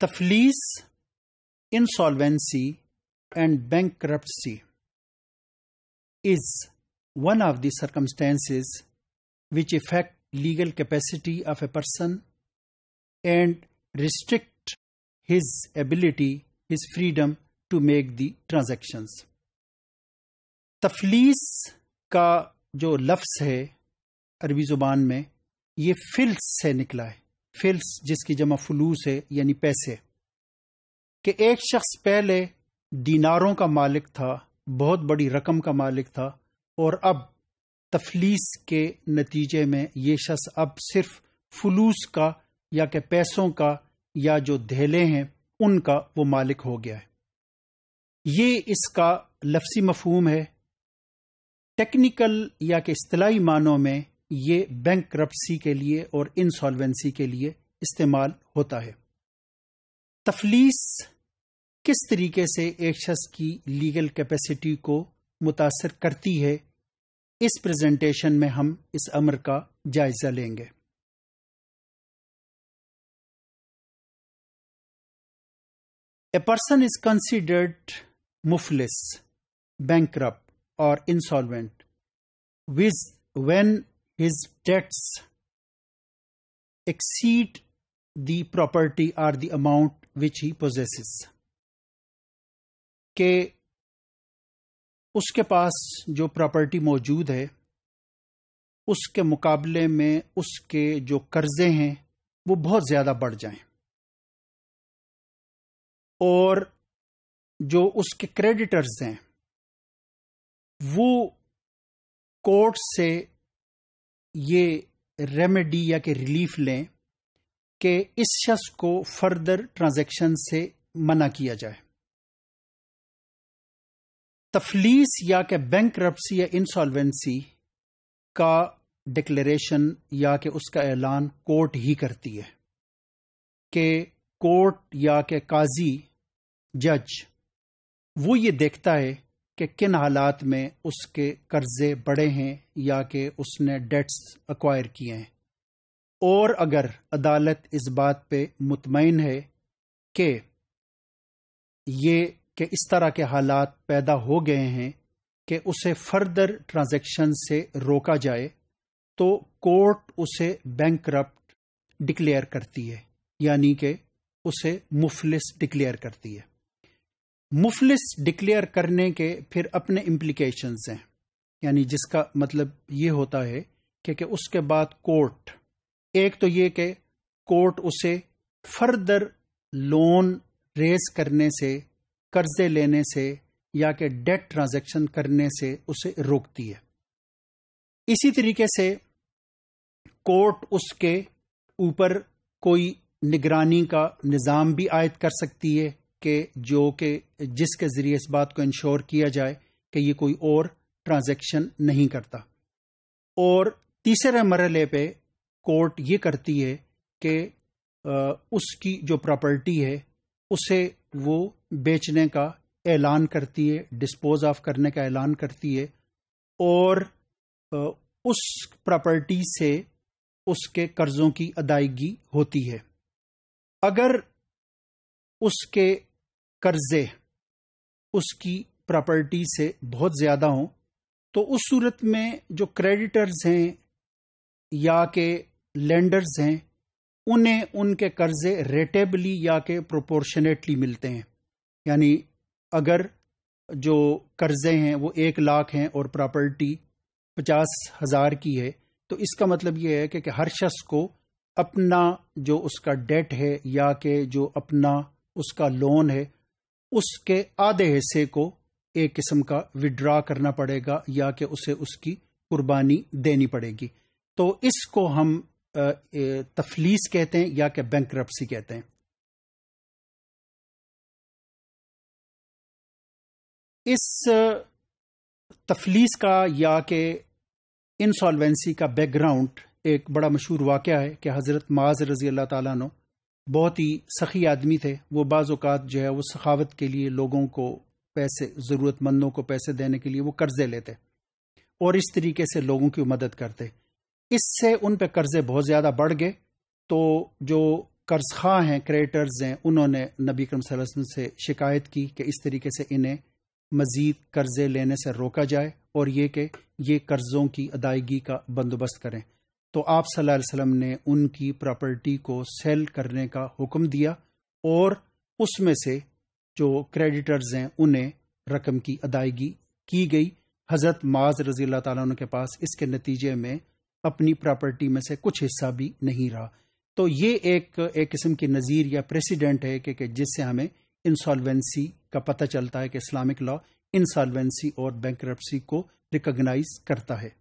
taflis, insolvency, and bankruptcy is one of the circumstances which affect legal capacity of a person and restrict his ability, his freedom to make the transactions. तफलीस का जो लफ्ज़ है अरबी ज़ुबान में ये फिल्स से निकला है फिल्स जिसकी जमा फलूस है यानी पैसे कि एक शख्स पहले दीनारों का मालिक था बहुत बड़ी रकम का मालिक था और अब तफलीस के नतीजे में ये शख्स अब सिर्फ फलूस का या के पैसों का या जो धैले हैं उनका वो मालिक हो गया है ये इसका लफसी मफहूम है टेक्निकल या के अतलाही मानों में ये बैंक के लिए और इंसॉल्वेंसी के लिए इस्तेमाल होता है तफलीस किस तरीके से एक शख्स की लीगल कैपेसिटी को मुतासर करती है इस प्रेजेंटेशन में हम इस अमर का जायजा लेंगे ए पर्सन इज कंसिडर्ड मुफलिस बैंक और insolvent which when his debts exceed the property or the amount which he possesses के उसके पास जो प्रॉपर्टी मौजूद है उसके मुकाबले में उसके जो कर्जे हैं वो बहुत ज्यादा बढ़ जाएं और जो उसके क्रेडिटर्स हैं वो कोर्ट से ये रेमेडी या कि रिलीफ लें कि इस शख्स को फर्दर ट्रांजेक्शन से मना किया जाए तफलीस या कि बैंक या इंसॉल्वेंसी का डिक्लेरेशन या कि उसका ऐलान कोर्ट ही करती है कि कोर्ट या कि काजी जज वो ये देखता है कि किन हालात में उसके कर्जे बड़े हैं या कि उसने डेट्स अक्वायर किए हैं और अगर अदालत इस बात पे मुतमिन है कि ये कि इस तरह के हालात पैदा हो गए हैं कि उसे फर्दर ट्रांजेक्शन से रोका जाए तो कोर्ट उसे बैंक करप्ट डिक्लेयर करती है यानी कि उसे मुफलिस डिक्लेयर करती है मुफलिस डिक्लेयर करने के फिर अपने इम्प्लीकेशन हैं यानी जिसका मतलब ये होता है कि, कि उसके बाद कोर्ट एक तो ये कि कोर्ट उसे फर्दर लोन रेज करने से कर्जे लेने से या कि डेट ट्रांजैक्शन करने से उसे रोकती है इसी तरीके से कोर्ट उसके ऊपर कोई निगरानी का निज़ाम भी आयद कर सकती है कि जो कि जिसके ज़रिए इस बात को इंश्योर किया जाए कि ये कोई और ट्रांजैक्शन नहीं करता और तीसरे मरले पे कोर्ट ये करती है कि उसकी जो प्रॉपर्टी है उसे वो बेचने का ऐलान करती है डिस्पोज ऑफ करने का ऐलान करती है और उस प्रॉपर्टी से उसके कर्ज़ों की अदायगी होती है अगर उसके कर्जे उसकी प्रॉपर्टी से बहुत ज़्यादा हों तो उस सूरत में जो क्रेडिटर्स हैं या के लेंडर्स हैं उन्हें उनके कर्जे रेटेबली या के प्रोपोर्शनेटली मिलते हैं यानी अगर जो कर्जे हैं वो एक लाख हैं और प्रॉपर्टी पचास हज़ार की है तो इसका मतलब ये है कि, कि हर शख्स को अपना जो उसका डेट है या के जो अपना उसका लोन है उसके आधे हिस्से को एक किस्म का विड्रा करना पड़ेगा या कि उसे उसकी कुर्बानी देनी पड़ेगी तो इसको हम तफलीस कहते हैं या कि बैंक कहते हैं इस तफलीस का या के इंसॉल्वेंसी का बैकग्राउंड एक बड़ा मशहूर वाक़ है कि हज़रत माज रजी अल्लाह तु बहुत ही सखी आदमी थे वो बाज़ात जो है वो सखावत के लिए लोगों को पैसे ज़रूरतमंदों को पैसे देने के लिए वो कर्ज़े लेते और इस तरीके से लोगों की मदद करते इससे उन पर कर्ज़े बहुत ज़्यादा बढ़ गए तो जो कर्ज खां हैं क्रेडिटर्स हैं उन्होंने नबी करम वसल्लम से शिकायत की कि इस तरीके से इन्हें मज़ीद कर्ज़े लेने से रोका जाए और ये कि ये कर्ज़ों की अदायगी का बंदोबस्त करें तो आप सल्लल्लाहु अलैहि वसल्लम ने उनकी प्रॉपर्टी को सेल करने का हुक्म दिया और उसमें से जो क्रेडिटर्स हैं उन्हें रकम की अदायगी की गई हज़रत माज रजी अल्लाह के पास इसके नतीजे में अपनी प्रॉपर्टी में से कुछ हिस्सा भी नहीं रहा तो ये एक एक किस्म की नज़ीर या प्रेसिडेंट है कि, जिससे हमें इंसॉल्वेंसी का पता चलता है कि इस्लामिक लॉ इंसॉल्वेंसी और बैंक को रिकोगनाइज करता है